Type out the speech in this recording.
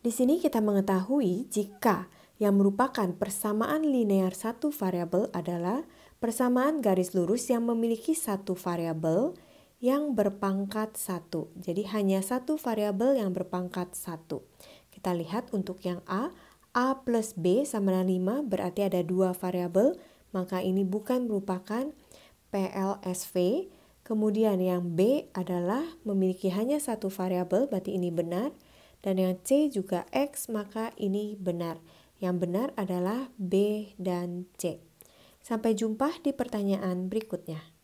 Di sini kita mengetahui jika yang merupakan persamaan linear satu variabel adalah persamaan garis lurus yang memiliki satu variabel yang berpangkat satu. Jadi hanya satu variabel yang berpangkat satu. Kita lihat untuk yang A, A plus B sama dengan 5 berarti ada dua variabel, maka ini bukan merupakan PLSV. Kemudian yang B adalah memiliki hanya satu variabel, berarti ini benar dan yang C juga X, maka ini benar. Yang benar adalah B dan C. Sampai jumpa di pertanyaan berikutnya.